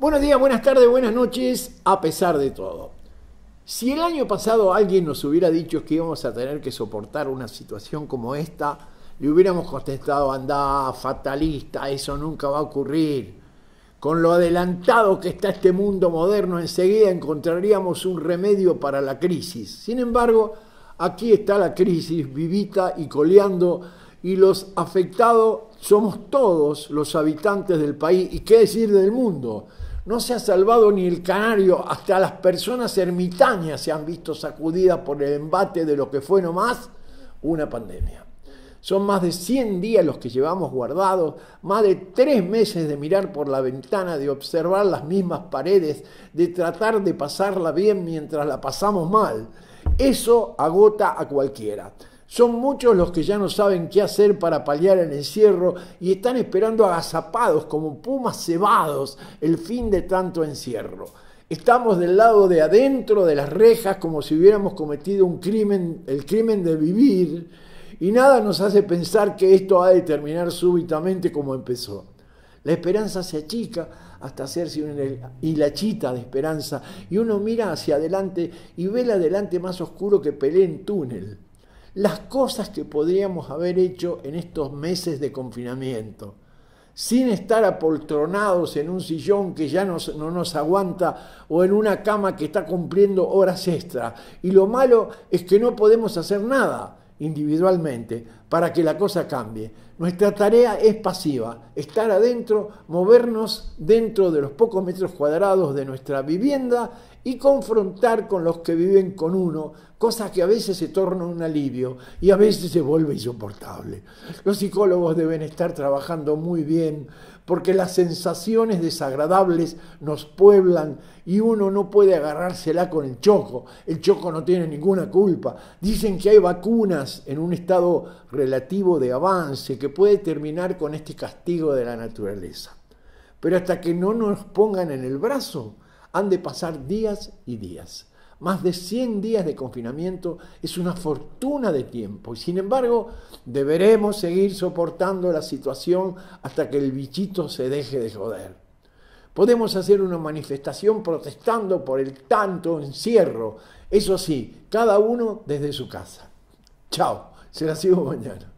Buenos días, buenas tardes, buenas noches, a pesar de todo. Si el año pasado alguien nos hubiera dicho que íbamos a tener que soportar una situación como esta, le hubiéramos contestado, anda, fatalista, eso nunca va a ocurrir. Con lo adelantado que está este mundo moderno, enseguida encontraríamos un remedio para la crisis. Sin embargo, aquí está la crisis vivita y coleando y los afectados somos todos los habitantes del país y qué decir del mundo no se ha salvado ni el canario, hasta las personas ermitañas se han visto sacudidas por el embate de lo que fue nomás una pandemia. Son más de 100 días los que llevamos guardados, más de 3 meses de mirar por la ventana, de observar las mismas paredes, de tratar de pasarla bien mientras la pasamos mal. Eso agota a cualquiera. Son muchos los que ya no saben qué hacer para paliar el encierro y están esperando agazapados como pumas cebados el fin de tanto encierro. Estamos del lado de adentro de las rejas como si hubiéramos cometido un crimen, el crimen de vivir, y nada nos hace pensar que esto ha de terminar súbitamente como empezó. La esperanza se achica hasta hacerse una hilachita de esperanza y uno mira hacia adelante y ve el adelante más oscuro que Pelé en túnel las cosas que podríamos haber hecho en estos meses de confinamiento, sin estar apoltronados en un sillón que ya no nos aguanta o en una cama que está cumpliendo horas extra. Y lo malo es que no podemos hacer nada individualmente para que la cosa cambie. Nuestra tarea es pasiva, estar adentro, movernos dentro de los pocos metros cuadrados de nuestra vivienda y confrontar con los que viven con uno, cosa que a veces se torna un alivio y a veces se vuelve insoportable. Los psicólogos deben estar trabajando muy bien porque las sensaciones desagradables nos pueblan y uno no puede agarrársela con el choco. El choco no tiene ninguna culpa. Dicen que hay vacunas en un estado relativo de avance que puede terminar con este castigo de la naturaleza. Pero hasta que no nos pongan en el brazo, han de pasar días y días. Más de 100 días de confinamiento es una fortuna de tiempo y sin embargo deberemos seguir soportando la situación hasta que el bichito se deje de joder. Podemos hacer una manifestación protestando por el tanto encierro, eso sí, cada uno desde su casa. Chao, se la sigo mañana.